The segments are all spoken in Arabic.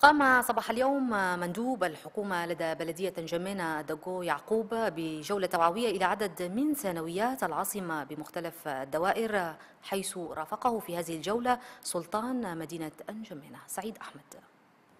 قام صباح اليوم مندوب الحكومة لدى بلدية جمينة دقو يعقوب بجولة توعوية إلى عدد من ثانويات العاصمة بمختلف الدوائر حيث رافقه في هذه الجولة سلطان مدينة أنجمينة سعيد أحمد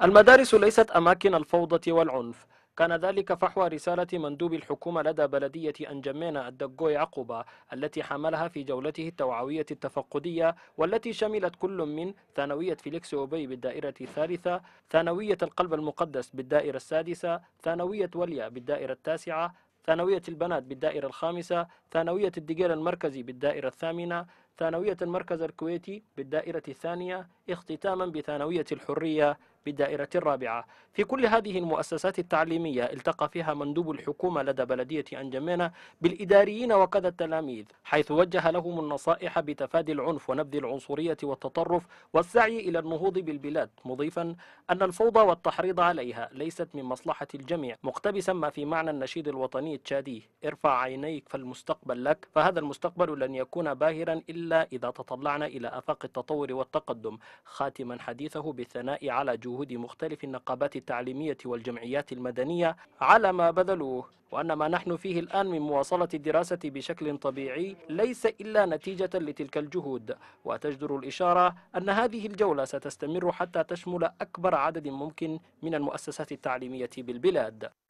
المدارس ليست أماكن الفوضى والعنف كان ذلك فحوى رسالة مندوب الحكومة لدى بلدية أنجمينا الدقوي عقبة التي حملها في جولته التوعوية التفقدية والتي شملت كل من ثانوية فيليكس أوبي بالدائرة الثالثة ثانوية القلب المقدس بالدائرة السادسة ثانوية وليا بالدائرة التاسعة ثانوية البنات بالدائرة الخامسة ثانوية الدقيل المركزي بالدائرة الثامنة ثانوية المركز الكويتي بالدائرة الثانية اختتاما بثانوية الحرية بالدائرة الرابعة في كل هذه المؤسسات التعليمية التقى فيها مندوب الحكومة لدى بلدية أنجمينة بالإداريين وكذا التلاميذ حيث وجه لهم النصائح بتفادي العنف ونبذ العنصرية والتطرف والسعي إلى النهوض بالبلاد مضيفا أن الفوضى والتحريض عليها ليست من مصلحة الجميع مقتبسا ما في معنى النشيد الوطني التشادي ارفع عينيك فالمستقبل لك فهذا المستقبل لن يكون باهرا إلا إلا إذا تطلعنا إلى آفاق التطور والتقدم خاتما حديثه بالثناء على جهود مختلف النقابات التعليمية والجمعيات المدنية على ما بذلوه وأن ما نحن فيه الآن من مواصلة الدراسة بشكل طبيعي ليس إلا نتيجة لتلك الجهود وتجدر الإشارة أن هذه الجولة ستستمر حتى تشمل أكبر عدد ممكن من المؤسسات التعليمية بالبلاد